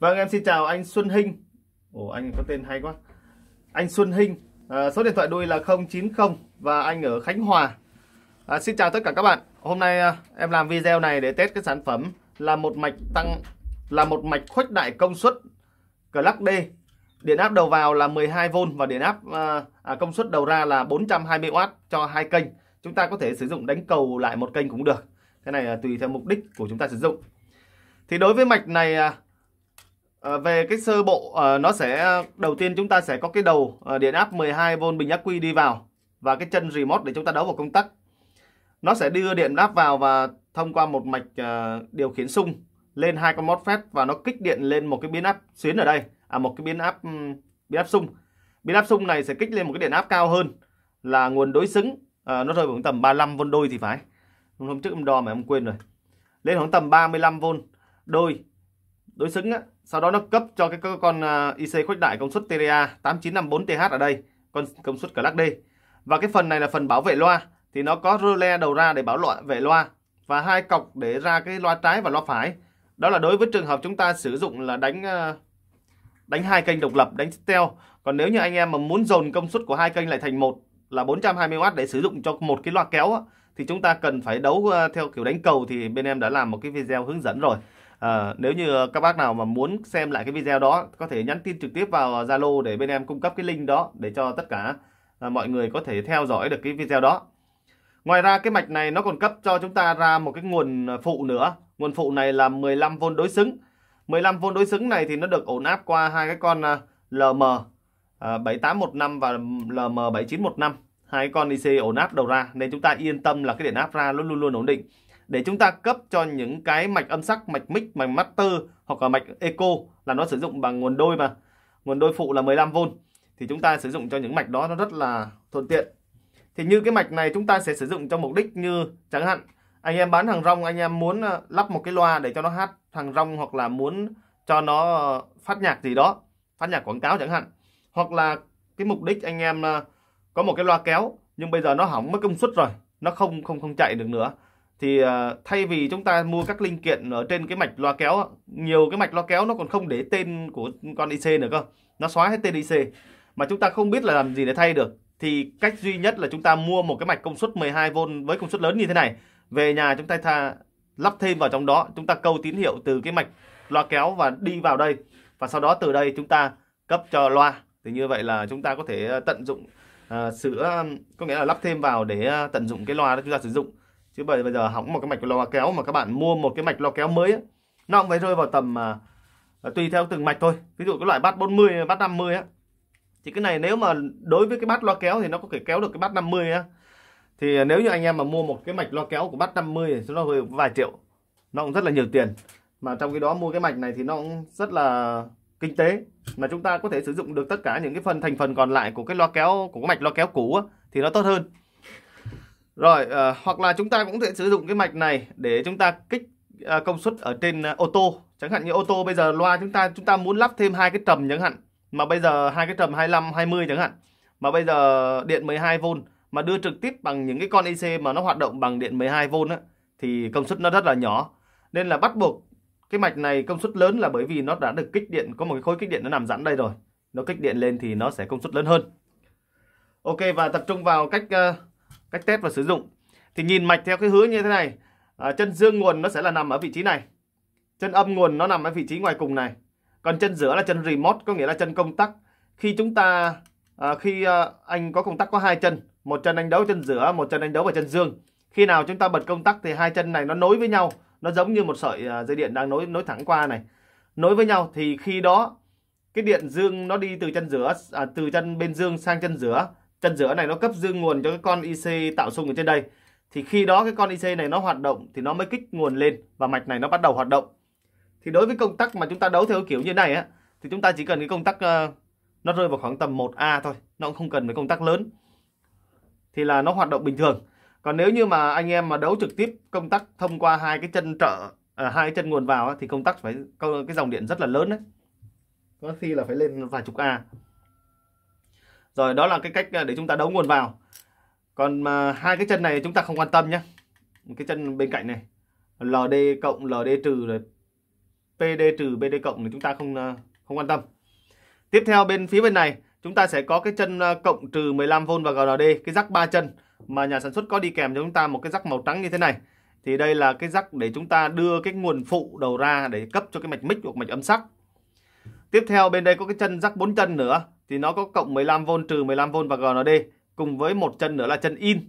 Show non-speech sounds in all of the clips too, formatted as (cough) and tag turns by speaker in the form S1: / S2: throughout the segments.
S1: Vâng em xin chào anh Xuân Hinh Ồ anh có tên hay quá Anh Xuân Hinh à, Số điện thoại đuôi là 090 Và anh ở Khánh Hòa à, Xin chào tất cả các bạn Hôm nay à, em làm video này để test cái sản phẩm Là một mạch tăng Là một mạch khuếch đại công suất Clock D Điện áp đầu vào là 12V Và điện áp à, à, công suất đầu ra là 420W cho hai kênh Chúng ta có thể sử dụng đánh cầu lại một kênh cũng được Cái này là tùy theo mục đích của chúng ta sử dụng Thì đối với mạch này à, Ờ, về cái sơ bộ ờ, nó sẽ đầu tiên chúng ta sẽ có cái đầu ờ, điện áp 12V bình ắc quy đi vào và cái chân remote để chúng ta đấu vào công tắc. Nó sẽ đưa điện áp vào và thông qua một mạch điều khiển sung lên hai con MOSFET và nó kích điện lên một cái biến áp xuyến ở đây, à một cái biến áp biến áp sung. Biến áp sung này sẽ kích lên một cái điện áp cao hơn là nguồn đối xứng nó rơi khoảng tầm 35V đôi thì phải. Hôm trước em đo mà em quên rồi. Lên khoảng tầm 35V đôi đối xứng á, sau đó nó cấp cho cái con à, IC khuếch đại công suất TDA 8954TH ở đây, con công suất cờ lắc D. Và cái phần này là phần bảo vệ loa thì nó có rơ đầu ra để bảo loại vệ loa và hai cọc để ra cái loa trái và loa phải. Đó là đối với trường hợp chúng ta sử dụng là đánh à, đánh hai kênh độc lập, đánh stereo. Còn nếu như anh em mà muốn dồn công suất của hai kênh lại thành một là 420W để sử dụng cho một cái loa kéo á, thì chúng ta cần phải đấu à, theo kiểu đánh cầu thì bên em đã làm một cái video hướng dẫn rồi. À, nếu như ờ, các bác nào mà muốn xem lại cái video đó có thể nhắn tin trực tiếp vào ờ, Zalo để bên em cung cấp cái link đó để cho tất cả à, mọi người có thể theo dõi được cái video đó. Ngoài ra cái mạch này nó còn cấp cho chúng ta ra một cái nguồn phụ nữa. Nguồn phụ này là 15V đối xứng. 15V đối xứng này thì nó được ổn áp qua hai cái con LM 7815 và LM7915. Hai con IC ổn áp đầu ra nên chúng ta yên tâm là cái điện áp ra luôn luôn luôn ổn định để chúng ta cấp cho những cái mạch âm sắc, mạch mic, mạch master hoặc là mạch echo là nó sử dụng bằng nguồn đôi mà. Nguồn đôi phụ là 15V thì chúng ta sử dụng cho những mạch đó nó rất là thuận tiện. Thì như cái mạch này chúng ta sẽ sử dụng cho mục đích như chẳng hạn anh em bán hàng rong anh em muốn ờ, lắp một cái loa để cho nó hát hàng rong hoặc là muốn cho nó ờ, phát nhạc gì đó, phát nhạc quảng cáo chẳng hạn. Hoặc là cái mục đích anh em ờ, có một cái loa kéo nhưng bây giờ nó hỏng mất công suất rồi, nó không không không chạy được nữa thì ờ, thay vì chúng ta mua các linh kiện ở trên cái mạch loa kéo nhiều cái mạch loa kéo nó còn không để tên của con IC nữa cơ nó xóa hết tên IC mà chúng ta không biết là làm gì để thay được thì cách duy nhất là chúng ta mua một cái mạch công suất 12V với công suất lớn như thế này về nhà chúng ta tha, lắp thêm vào trong đó chúng ta câu tín hiệu từ cái mạch loa kéo và đi vào đây và sau đó từ đây chúng ta cấp cho loa thì như vậy là chúng ta có thể ờ, tận dụng uh, sửa có nghĩa là lắp thêm vào để tận dụng cái loa đó chúng ta sử dụng chứ bây bây giờ hỏng một cái mạch loa kéo mà các bạn mua một cái mạch loa kéo mới ấy, nó cũng phải rơi vào tầm à, à, tùy theo từng mạch thôi ví dụ cái loại bát 40 bát 50 á thì cái này nếu mà đối với cái bát loa kéo thì nó có thể kéo được cái bát 50 á thì à, nếu như anh em mà mua một cái mạch loa kéo của bát 50 thì nó hơi vài triệu nó cũng rất là nhiều tiền mà trong cái đó mua cái mạch này thì nó cũng rất là kinh tế mà chúng ta có thể sử dụng được tất cả những cái phần thành phần còn lại của cái loa kéo của cái mạch loa kéo cũ á, thì nó tốt hơn rồi uh, hoặc là chúng ta cũng thể sử dụng cái mạch này để chúng ta kích uh, công suất ở trên uh, ô tô. Chẳng hạn như ô tô bây giờ loa chúng ta chúng ta muốn lắp thêm hai cái trầm chẳng hạn. Mà bây giờ hai cái trầm 25 20 chẳng hạn. Mà bây giờ điện 12V mà đưa trực tiếp bằng những cái con IC mà nó hoạt động bằng điện 12V á thì công suất nó rất là nhỏ. Nên là bắt buộc cái mạch này công suất lớn là bởi vì nó đã được kích điện có một cái khối kích điện nó nằm sẵn đây rồi. Nó kích điện lên thì nó sẽ công suất lớn hơn. Ok và tập trung vào cách uh, cách test và sử dụng thì nhìn mạch theo cái hướng như thế này à, chân dương nguồn nó sẽ là nằm ở vị trí này chân âm nguồn nó nằm ở vị trí ngoài cùng này còn chân giữa là chân remote có nghĩa là chân công tắc khi chúng ta à, khi à, anh có công tắc có hai chân một chân anh đấu chân giữa một chân anh đấu và chân dương khi nào chúng ta bật công tắc thì hai chân này nó nối với nhau nó giống như một sợi à, dây điện đang nối nối thẳng qua này nối với nhau thì khi đó cái điện dương nó đi từ chân giữa à, từ chân bên dương sang chân giữa chân giữa này nó cấp dương nguồn cho cái con IC tạo xung ở trên đây. Thì khi đó cái con IC này nó hoạt động thì nó mới kích nguồn lên và mạch này nó bắt đầu hoạt động. Thì đối với công tắc mà chúng ta đấu theo kiểu như này á thì chúng ta chỉ cần cái công tắc ờ, nó rơi vào khoảng tầm 1A thôi, nó cũng không cần phải công tắc lớn. Thì là nó hoạt động bình thường. Còn nếu như mà anh em mà đấu trực tiếp công tắc thông qua hai cái chân trợ à, hai cái chân nguồn vào á, thì công tắc phải cái dòng điện rất là lớn đấy. Có khi là phải lên vài chục A rồi đó là cái cách ờ, để chúng ta đấu nguồn vào còn mà hai cái chân này chúng ta không quan tâm nhé cái chân bên cạnh này LD cộng LD trừ PD trừ BD cộng thì chúng ta không ờ, không quan tâm tiếp theo bên phía bên này chúng ta sẽ có cái chân ờ, cộng trừ 15V và GND cái rắc ba chân mà nhà sản xuất có đi kèm cho chúng ta một cái rắc màu trắng như thế này thì đây là cái rắc để chúng ta đưa cái nguồn phụ đầu ra để cấp cho cái mạch mic hoặc mạch âm sắc tiếp theo bên đây có cái chân rắc bốn chân nữa thì nó có cộng 15V trừ 15V và GND cùng với một chân nữa là chân in.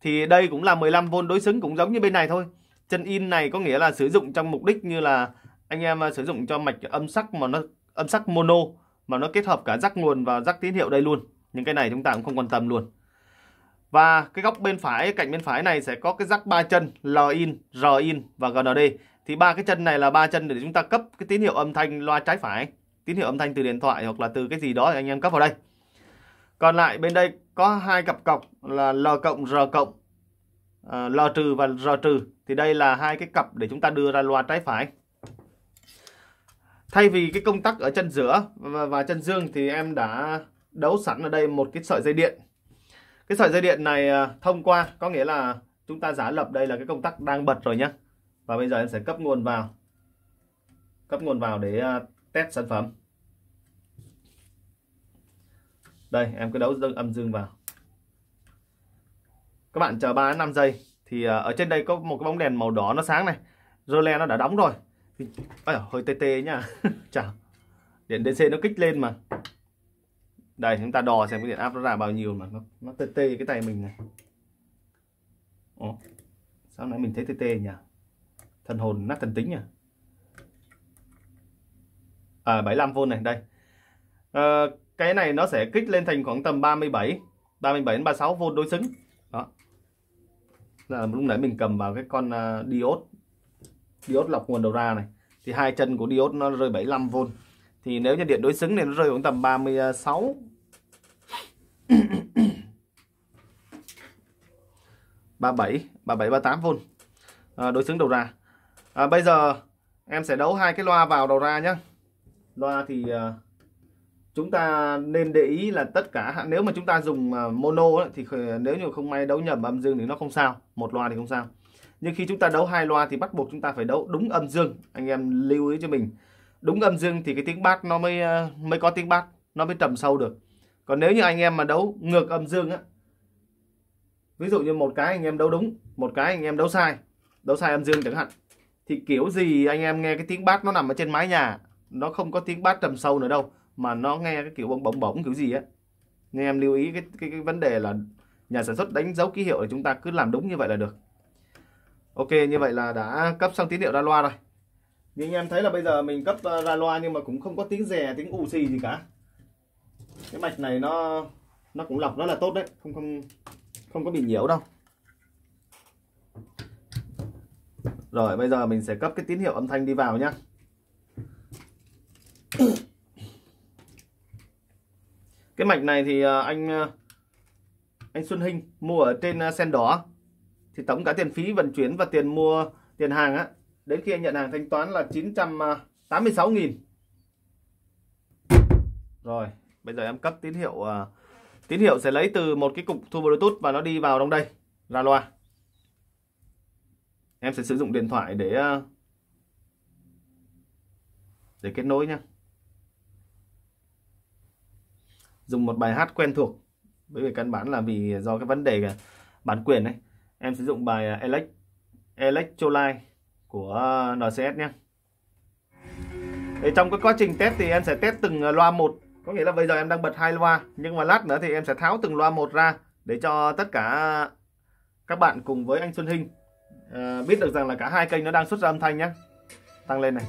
S1: Thì đây cũng là 15V đối xứng cũng giống như bên này thôi. Chân in này có nghĩa là sử dụng trong mục đích như là anh em à, sử dụng cho mạch âm sắc mà nó âm sắc mono mà nó kết hợp cả rắc nguồn và rắc tín hiệu đây luôn. Những cái này chúng ta cũng không quan tâm luôn. Và cái góc bên phải, cạnh bên phải này sẽ có cái rắc ba chân L in, R in và GND. Thì ba cái chân này là ba chân để chúng ta cấp cái tín hiệu âm thanh loa trái phải tín hiệu âm thanh từ điện thoại hoặc là từ cái gì đó thì anh em cấp vào đây còn lại bên đây có hai cặp cọc là L cộng R cộng uh, L trừ và R trừ thì đây là hai cái cặp để chúng ta đưa ra loa trái phải thay vì cái công tắc ở chân giữa và, và chân dương thì em đã đấu sẵn ở đây một cái sợi dây điện cái sợi dây điện này à, thông qua có nghĩa là chúng ta giả lập đây là cái công tắc đang bật rồi nhé và bây giờ em sẽ cấp nguồn vào cấp nguồn vào để à, test sản phẩm đây em cứ đấu âm dương vào các bạn chờ 3 đến 5 giây thì à, ở trên đây có một cái bóng đèn màu đỏ nó sáng này rơ le nó đã đóng rồi à, hơi tê tê nhá (laughs) chào điện DC nó kích lên mà đây chúng ta đo xem cái điện áp nó ra bao nhiêu mà nó nó tê tê cái tay mình này Ủa, sao nãy mình thấy tê tê nhỉ thần hồn nát thần tính nhỉ à, 75V này đây à, cái này nó sẽ kích lên thành khoảng tầm 37 37 đến 36V đối xứng đó là lúc nãy mình cầm vào cái con uh, diode diode lọc nguồn đầu ra này thì hai chân của diode nó rơi 75V thì nếu như điện đối xứng thì nó rơi khoảng tầm 36 37 37 38 V à, đối xứng đầu ra à, bây giờ em sẽ đấu hai cái loa vào đầu ra nhé loa thì à, chúng ta nên để ý là tất cả nếu mà chúng ta dùng à, mono thì nếu như không may đấu nhầm âm dương thì nó không sao một loa thì không sao nhưng khi chúng ta đấu hai loa thì bắt buộc chúng ta phải đấu đúng âm dương anh em lưu ý cho mình đúng âm dương thì cái tiếng bát nó mới à, mới có tiếng bát nó mới trầm sâu được còn nếu như anh em mà đấu ngược âm dương á ví dụ như một cái anh em đấu đúng một cái anh em đấu sai đấu sai âm dương chẳng hạn thì kiểu gì anh em nghe cái tiếng bát nó nằm ở trên mái nhà nó không có tiếng bass trầm sâu nữa đâu mà nó nghe cái kiểu bỗng bỗng bỗng kiểu gì á nên em lưu ý cái, cái, cái vấn đề là nhà sản xuất đánh dấu ký hiệu là chúng ta cứ làm đúng như vậy là được ok như vậy là đã cấp xong tín hiệu ra loa rồi như anh em thấy là bây giờ mình cấp ờ, ra loa nhưng mà cũng không có tiếng rè tiếng ù xì gì cả cái mạch này nó nó cũng lọc rất là tốt đấy không không không có bị nhiễu đâu rồi bây giờ mình sẽ cấp cái tín hiệu âm thanh đi vào nhé cái mạch này thì à, anh à, anh Xuân Hinh mua ở trên à, sen đỏ thì tổng cả tiền phí vận chuyển và tiền mua tiền hàng á đến khi anh nhận hàng thanh toán là 986 nghìn rồi bây giờ em cấp tín hiệu tín hiệu sẽ lấy từ một cái cục thu bluetooth và nó đi vào trong đây ra loa em sẽ sử dụng điện thoại để để kết nối nhé dùng một bài hát quen thuộc bởi vì căn bản là vì do cái vấn đề bản quyền đấy em sử dụng bài uh, elect electroline của uh, ncs nhé thì trong cái quá trình test thì em sẽ test từng uh, loa một có nghĩa là bây giờ em đang bật hai loa nhưng mà lát nữa thì em sẽ tháo từng loa một ra để cho tất cả các bạn cùng với anh Xuân Hinh uh, biết được rằng là cả hai kênh nó đang xuất ra âm thanh nhé tăng lên này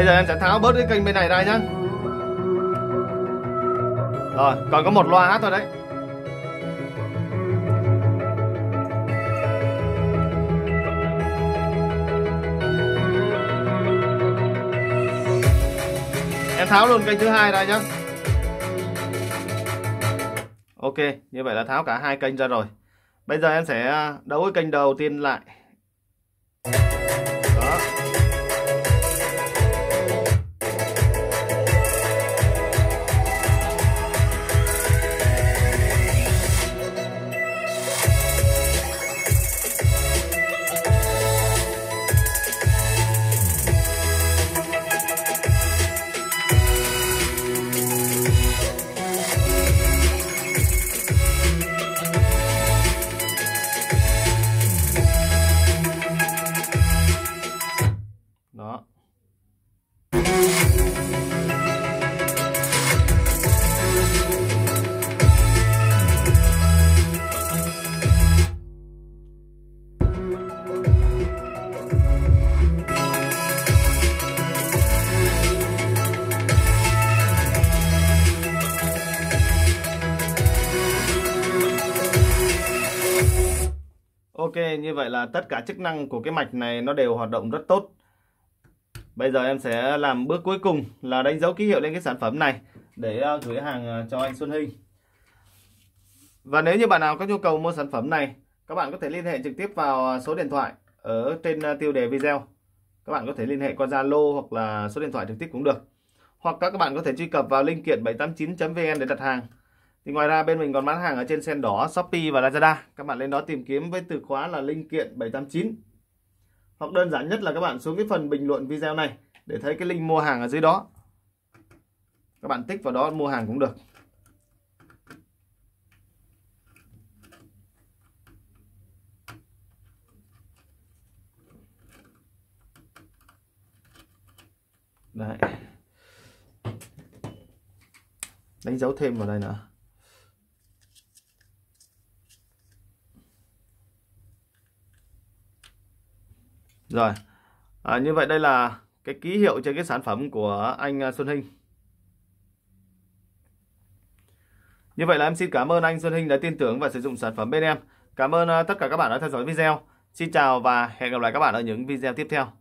S1: Bây giờ em sẽ tháo bớt cái kênh bên này ra nhá Rồi còn có một loa hát thôi đấy Em tháo luôn kênh thứ hai ra nhá Ok như vậy là tháo cả hai kênh ra rồi Bây giờ em sẽ à, đấu cái kênh đầu tiên lại như vậy là tất cả chức năng của cái mạch này nó đều hoạt động rất tốt. Bây giờ em sẽ làm bước cuối cùng là đánh dấu ký hiệu lên cái sản phẩm này để ờ, gửi hàng ờ, cho anh Xuân Hinh. Và nếu như bạn nào có nhu cầu mua sản phẩm này, các bạn có thể liên hệ trực tiếp vào ờ, số điện thoại ở trên tiêu đề video. Các bạn có thể liên hệ qua Zalo hoặc là số điện thoại trực tiếp cũng được. Hoặc các bạn có thể truy cập vào linh kiện 789.vn để đặt hàng. Thì ngoài ra bên mình còn bán hàng ở trên sen đỏ, Shopee và Lazada. Các bạn lên đó tìm kiếm với từ khóa là linh kiện 789. Hoặc đơn giản nhất là các bạn xuống cái phần bình luận video này để thấy cái link mua hàng ở dưới đó. Các bạn tích vào đó mua hàng cũng được. Đấy. Đánh dấu thêm vào đây nữa. Rồi, à, như vậy đây là cái ký hiệu trên cái sản phẩm của anh à, Xuân Hinh. Như vậy là em xin cảm ơn anh Xuân Hinh đã tin tưởng và sử dụng sản phẩm bên em. Cảm ơn à, tất cả các bạn đã theo dõi video. Xin chào và hẹn gặp lại các bạn ở những video tiếp theo.